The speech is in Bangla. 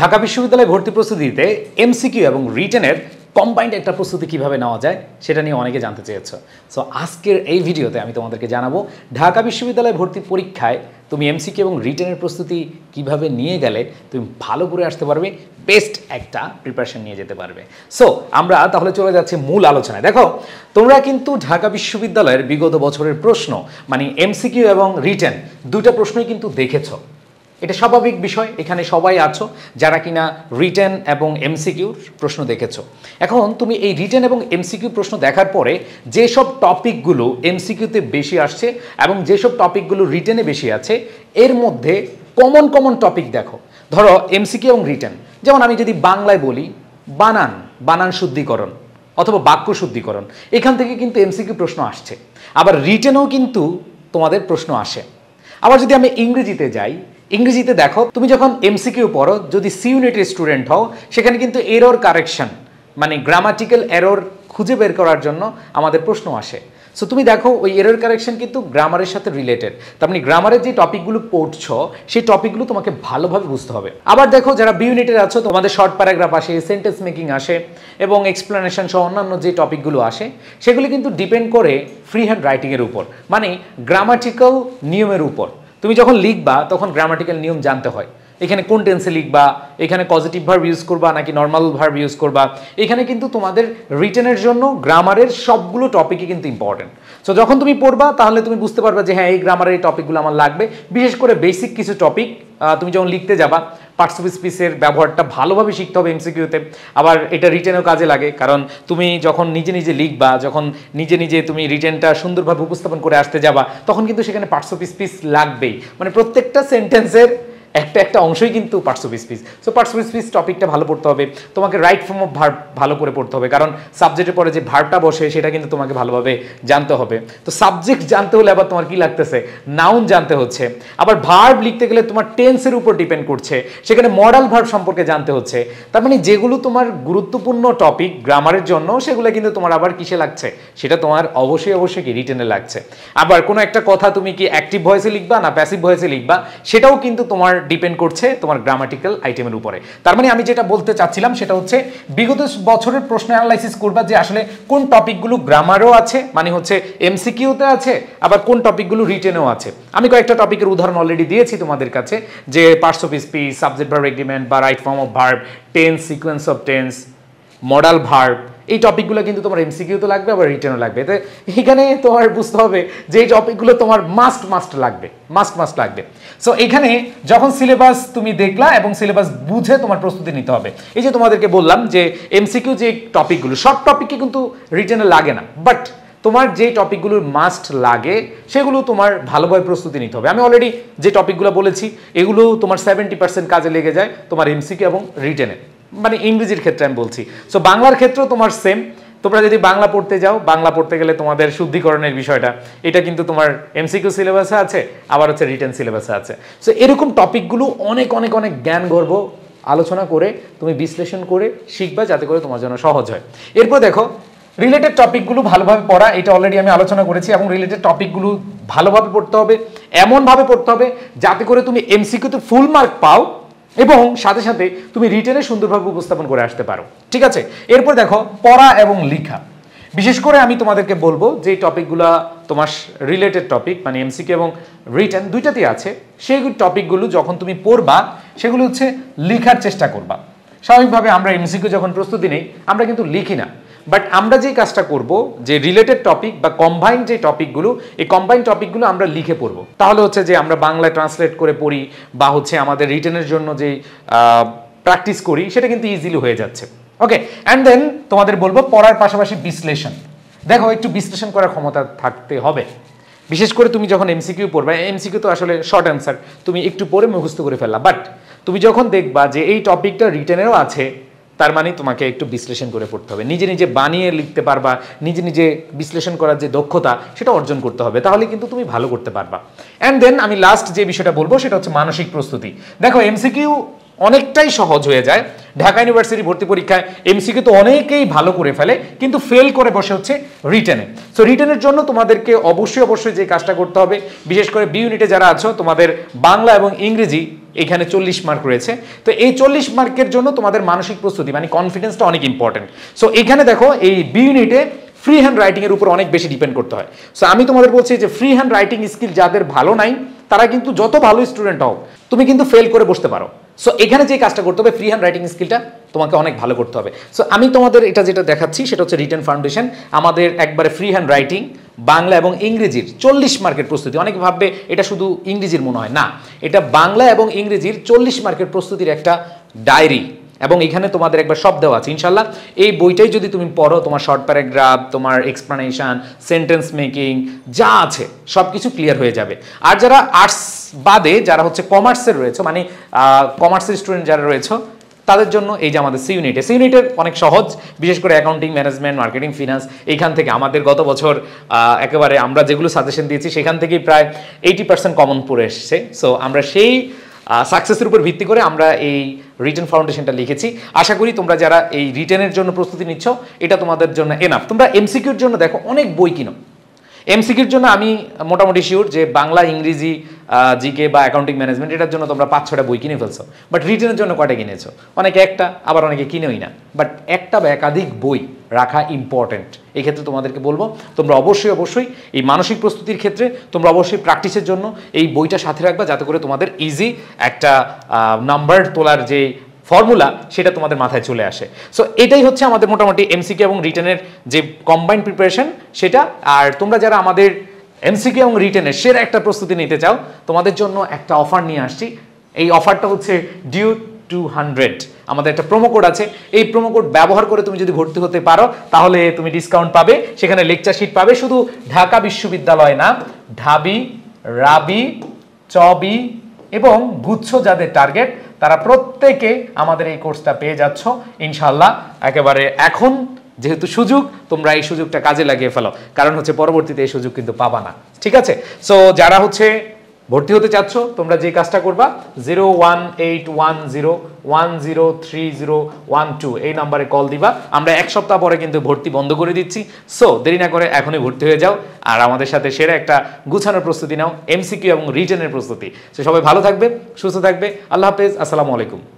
ঢাকা বিশ্ববিদ্যালয়ে ভর্তি প্রস্তুতিতে এমসিকিউ এবং রিটেনের কম্বাইন্ড একটা প্রস্তুতি কিভাবে নেওয়া যায় সেটা নিয়ে অনেকে জানতে চেয়েছ সো আজকের এই ভিডিওতে আমি তোমাদেরকে জানাবো ঢাকা বিশ্ববিদ্যালয়ে ভর্তি পরীক্ষায় তুমি এমসিকিউ এবং রিটেনের প্রস্তুতি কিভাবে নিয়ে গেলে তুমি ভালো করে আসতে পারবে বেস্ট একটা প্রিপারেশন নিয়ে যেতে পারবে সো আমরা তাহলে চলে যাচ্ছি মূল আলোচনায় দেখো তোমরা কিন্তু ঢাকা বিশ্ববিদ্যালয়ের বিগত বছরের প্রশ্ন মানে এমসিকিউ এবং রিটেন দুটা প্রশ্নই কিন্তু দেখেছো এটা স্বাভাবিক বিষয় এখানে সবাই আছো যারা কিনা রিটেন এবং এমসিকিউর প্রশ্ন দেখেছো এখন তুমি এই রিটেন এবং এমসিকিউ প্রশ্ন দেখার পরে যেসব টপিকগুলো এমসিকিউতে বেশি আসছে এবং যেসব টপিকগুলো রিটেনে বেশি আছে এর মধ্যে কমন কমন টপিক দেখো ধরো এমসিকিউ এবং রিটেন যেমন আমি যদি বাংলায় বলি বানান বানান শুদ্ধিকরণ অথবা বাক্য শুদ্ধিকরণ এখান থেকে কিন্তু এমসিকিউ প্রশ্ন আসছে আবার রিটেনও কিন্তু তোমাদের প্রশ্ন আসে আবার যদি আমি ইংরেজিতে যাই ইংরেজিতে দেখো তুমি যখন এমসিকিউ পড়ো যদি সি ইউনিটের স্টুডেন্ট হও সেখানে কিন্তু এরর কারেকশন মানে গ্রামাটিক্যাল এরর খুঁজে বের করার জন্য আমাদের প্রশ্ন আসে সো তুমি দেখো ওই এরর কারেকশন কিন্তু গ্রামারের সাথে রিলেটেড তার মানে গ্রামারের যে টপিকগুলো পড়ছো সেই টপিকগুলো তোমাকে ভালোভাবে বুঝতে হবে আবার দেখো যারা বি ইউনিটের আছো তোমাদের শর্ট প্যারাগ্রাফ আসে সেন্টেন্স মেকিং আসে এবং এক্সপ্লেনেশন সহ অন্যান্য যে টপিকগুলো আসে সেগুলি কিন্তু ডিপেন্ড করে ফ্রি হ্যান্ড রাইটিংয়ের উপর মানে গ্রামাটিক্যাল নিয়মের উপর তুমি যখন লিখবা তখন গ্রামাটিক্যাল নিয়ম জানতে হয় এখানে কোন টেন্সে লিখবা এখানে পজিটিভ ভার্ব ইউজ করবা নাকি নর্মাল ভার্ব ইউজ করবা এখানে কিন্তু তোমাদের রিটেনের জন্য গ্রামারের সবগুলো টপিকই কিন্তু ইম্পর্টেন্ট সো যখন তুমি পড়বা তাহলে তুমি বুঝতে পারবা যে হ্যাঁ এই গ্রামারের এই টপিকগুলো আমার লাগবে বিশেষ করে বেসিক কিছু টপিক তুমি যখন লিখতে যাবা পার্টস অফ স্পিসের ব্যবহারটা ভালোভাবে শিখতে হবে এমসিকিউতে আবার এটা রিটেনেও কাজে লাগে কারণ তুমি যখন নিজে নিজে লিখবা যখন নিজে নিজে তুমি রিটেনটা সুন্দরভাবে উপস্থাপন করে আসতে যাবা তখন কিন্তু সেখানে পার্টস অফ স্পিস লাগবেই মানে প্রত্যেকটা সেন্টেন্সের একটা একটা অংশই কিন্তু parts of speech so parts of speech টপিকটা ভালো পড়তে হবে তোমাকে রাইট ফর্ম অফ ভার্ব ভালো করে পড়তে হবে কারণ সাবজেক্টের পরে যে ভার্বটা বসে সেটা কিন্তু তোমাকে ভালোভাবে জানতে হবে তো সাবজেক্ট জানতে হলে আবার তোমার কি লাগতেছে নাউন জানতে হচ্ছে আবার ভার্ব লিখতে গেলে তোমার টেন্সের উপর ডিপেন্ড করছে সেখানে মডাল ভার্ব সম্পর্কে জানতে হচ্ছে তার মানে যেগুলো তোমার গুরুত্বপূর্ণ টপিক গ্রামারের জন্য সেগুলো কিন্তু তোমার আবার কিসে লাগছে সেটা তোমার অবশ্যই অবশ্যই কি রিটেনে লাগছে আবার কোনো একটা কথা তুমি কি অ্যাক্টিভ ভয়েসে লিখবা না প্যাসিভ ভয়েসে লিখবা সেটাও কিন্তু তোমার ডিপেন্ড করছে তোমার গ্রামাটিক্যাল আইটেমের উপরে তার মানে আমি যেটা বলতে চাচ্ছিলাম সেটা হচ্ছে বিগত বছরের প্রশ্ন অ্যানালাইসিস করবা যে আসলে কোন টপিকগুলো গ্রামারও আছে মানে হচ্ছে এমসিকিউতে আছে আবার কোন টপিকগুলো রিটেনেও আছে আমি কয়েকটা টপিকের উদাহরণ অলরেডি দিয়েছি তোমাদের কাছে যে parts of speech subject verb agreement বা right form of verb tense sequence of tense modal verb এই টপিকগুলো কিন্তু তোমার এমসিকিউ তো লাগবে আবার রিটার্নও লাগবে তো এখানে তোমার বুঝতে হবে যে এই টপিকগুলো তোমার মাস্ট মাস্ট লাগবে মাস্ট মাস্ট লাগবে সো এখানে যখন সিলেবাস তুমি দেখলা এবং সিলেবাস বুঝে তোমার প্রস্তুতি নিতে হবে এই যে তোমাদেরকে বললাম যে এমসিকিউ যে টপিকগুলো সব টপিকই কিন্তু রিটার্নে লাগে না বাট তোমার যে টপিকগুলো মাস্ট লাগে সেগুলো তোমার ভালোভাবে প্রস্তুতি নিতে হবে আমি অলরেডি যে টপিকগুলো বলেছি এগুলো তোমার সেভেন্টি পার্সেন্ট কাজে লেগে যায় তোমার এমসিকিউ এবং রিটেনে মানে ইংরেজির ক্ষেত্রে আমি বলছি সো বাংলার ক্ষেত্রেও তোমার সেম তোমরা যদি বাংলা পড়তে যাও বাংলা পড়তে গেলে তোমাদের শুদ্ধিকরণের বিষয়টা এটা কিন্তু তোমার এমসিকিউ সিলেবাসে আছে আবার হচ্ছে রিটার্ন সিলেবাসে আছে সো এরকম টপিকগুলো অনেক অনেক অনেক জ্ঞান গর্ব আলোচনা করে তুমি বিশ্লেষণ করে শিখবা যাতে করে তোমার জন্য সহজ হয় এরপর দেখো রিলেটেড টপিকগুলো ভালোভাবে পড়া এটা অলরেডি আমি আলোচনা করেছি এবং রিলেটেড টপিকগুলো ভালোভাবে পড়তে হবে এমনভাবে পড়তে হবে যাতে করে তুমি এমসিকিউতে ফুল মার্ক পাও এবং সাথে সাথে তুমি রিটেনে সুন্দরভাবে উপস্থাপন করে আসতে পারো ঠিক আছে এরপর দেখো পড়া এবং লিখা বিশেষ করে আমি তোমাদেরকে বলবো যে টপিকগুলো তোমার রিলেটেড টপিক মানে এমসিকে এবং রিটার্ন দুইটাতেই আছে সেই টপিকগুলো যখন তুমি পড়বা সেগুলো হচ্ছে লিখার চেষ্টা করবা স্বাভাবিকভাবে আমরা এমসিকে যখন প্রস্তুতি নেই আমরা কিন্তু লিখি না বাট আমরা যেই কাজটা করব যে রিলেটেড টপিক বা কম্বাইন্ড যে টপিকগুলো এই কম্বাইন্ড টপিকগুলো আমরা লিখে পড়ব তাহলে হচ্ছে যে আমরা বাংলায় ট্রান্সলেট করে পড়ি বা হচ্ছে আমাদের রিটেনের জন্য যে প্র্যাকটিস করি সেটা কিন্তু ইজিলি হয়ে যাচ্ছে ওকে অ্যান্ড দেন তোমাদের বলবো পড়ার পাশাপাশি বিশ্লেষণ দেখো একটু বিশ্লেষণ করার ক্ষমতা থাকতে হবে বিশেষ করে তুমি যখন এমসিকিউ পড়বে এমসিকিউ তো আসলে শর্ট অ্যান্সার তুমি একটু পড়ে মুখস্থ করে ফেললা বাট তুমি যখন দেখবা যে এই টপিকটা রিটেনেরও আছে তার মানে তোমাকে একটু বিশ্লেষণ করে পড়তে হবে নিজে নিজে বানিয়ে লিখতে পারবা নিজে নিজে বিশ্লেষণ করার যে দক্ষতা সেটা অর্জন করতে হবে তাহলে কিন্তু তুমি ভালো করতে পারবা অ্যান্ড দেন আমি লাস্ট যে বিষয়টা বলবো সেটা হচ্ছে মানসিক প্রস্তুতি দেখো এমসিকিউ অনেকটাই সহজ হয়ে যায় ঢাকা ইউনিভার্সিটি ভর্তি পরীক্ষায় এমসিকে তো অনেকেই ভালো করে ফেলে কিন্তু ফেল করে বসে হচ্ছে রিটেনে সো রিটেনের জন্য তোমাদেরকে অবশ্যই অবশ্যই যে কাজটা করতে হবে বিশেষ করে বি ইউনিটে যারা আছো তোমাদের বাংলা এবং ইংরেজি এখানে চল্লিশ মার্ক রয়েছে তো এই চল্লিশ মার্কের জন্য তোমাদের মানসিক প্রস্তুতি মানে কনফিডেন্সটা অনেক ইম্পর্টেন্ট সো এখানে দেখো এই বি ইউনিটে ফ্রি হ্যান্ড রাইটিংয়ের উপর অনেক বেশি ডিপেন্ড করতে হয় সো আমি তোমাদের বলছি যে ফ্রি হ্যান্ড রাইটিং স্কিল যাদের ভালো নাই তারা কিন্তু যত ভালো স্টুডেন্ট হোক তুমি কিন্তু ফেল করে বসতে পারো সো এখানে যে কাজটা করতে হবে ফ্রি হ্যান্ড রাইটিং স্কিলটা তোমাকে অনেক ভালো করতে হবে সো আমি তোমাদের এটা যেটা দেখাচ্ছি সেটা হচ্ছে রিটার্ন ফাউন্ডেশন আমাদের একবারে ফ্রি হ্যান্ড রাইটিং বাংলা এবং ইংরেজির চল্লিশ মার্কের প্রস্তুতি অনেক ভাববে এটা শুধু ইংরেজির মনে হয় না এটা বাংলা এবং ইংরেজির চল্লিশ মার্কের প্রস্তুতির একটা ডায়েরি এবং এখানে তোমাদের একবার সব দেওয়া আছে ইনশাল্লাহ এই বইটাই যদি তুমি পড়ো তোমার শর্ট প্যারাগ্রাফ তোমার এক্সপ্লানেশান সেন্টেন্স মেকিং যা আছে সব কিছু ক্লিয়ার হয়ে যাবে আর যারা আর্টস বাদে যারা হচ্ছে কমার্সের রয়েছে মানে কমার্সের স্টুডেন্ট যারা রয়েছে তাদের জন্য এই যে আমাদের সি ইউনিটে সি ইউনিটের অনেক সহজ বিশেষ করে অ্যাকাউন্টিং ম্যানেজমেন্ট মার্কেটিং ফিনান্স এইখান থেকে আমাদের গত বছর একেবারে আমরা যেগুলো সাজেশন দিয়েছি সেখান থেকেই প্রায় এইটি পার্সেন্ট কমন পড়ে এসছে সো আমরা সেই সাকসেসের উপর ভিত্তি করে আমরা এই রিটার্ন ফাউন্ডেশনটা লিখেছি আশা করি তোমরা যারা এই রিটার্নের জন্য প্রস্তুতি নিচ্ছ এটা তোমাদের জন্য এনাফ তোমরা এমসিকিউর জন্য দেখো অনেক বই কিনো এমসিকিউর জন্য আমি মোটামুটি শিওর যে বাংলা ইংরেজি জিকে বা অ্যাকাউন্টিং ম্যানেজমেন্ট এটার জন্য তোমরা পাঁচ ছটা বই কিনে ফেলছো বাট রিটেনের জন্য কটা কিনেছো অনেকে একটা আবার অনেকে কিনেই না বাট একটা বা একাধিক বই রাখা ইম্পর্ট্যান্ট এই ক্ষেত্রে তোমাদেরকে বলবো তোমরা অবশ্যই অবশ্যই এই মানসিক প্রস্তুতির ক্ষেত্রে তোমরা অবশ্যই প্র্যাকটিসের জন্য এই বইটা সাথে রাখবা যাতে করে তোমাদের ইজি একটা নাম্বার তোলার যে ফর্মুলা সেটা তোমাদের মাথায় চলে আসে সো এটাই হচ্ছে আমাদের মোটামুটি এমসিকে এবং রিটার্নের যে কম্বাইন্ড প্রিপারেশন সেটা আর তোমরা যারা আমাদের এমসিকে এবং রিটার্নের সেরা একটা প্রস্তুতি নিতে চাও তোমাদের জন্য একটা অফার নিয়ে আসছি এই অফারটা হচ্ছে ডিউ টু হান্ড্রেড আমাদের একটা প্রোমো কোড আছে এই প্রোমো কোড ব্যবহার করে তুমি যদি ভর্তি হতে পারো তাহলে তুমি ডিসকাউন্ট পাবে সেখানে লেকচার শিট পাবে শুধু ঢাকা বিশ্ববিদ্যালয় না ঢাবি রাবি চবি এবং গুচ্ছ যাদের টার্গেট তারা প্রত্যেকে আমাদের এই কোর্সটা পেয়ে যাচ্ছ ইনশাল্লাহ একেবারে এখন যেহেতু সুযোগ তোমরা এই সুযোগটা কাজে লাগিয়ে ফেলো কারণ হচ্ছে পরবর্তীতে এই সুযোগ কিন্তু পাবা না ঠিক আছে সো যারা হচ্ছে ভর্তি হতে চাচ্ছ তোমরা যে কাজটা করবা zero one eight one zero one zero three zero one two এই নাম্বারে কল দিবা আমরা এক সপ্তাহ পরে কিন্তু ভর্তি বন্ধ করে দিচ্ছি সো দেরি না করে এখনই ভর্তি হয়ে যাও আর আমাদের সাথে সেরা একটা গুছানোর প্রস্তুতি নাও এমসিকিউ এবং রিটেনের প্রস্তুতি সো সবাই ভালো থাকবে সুস্থ থাকবে আল্লাহ হাফেজ আসসালামু আলাইকুম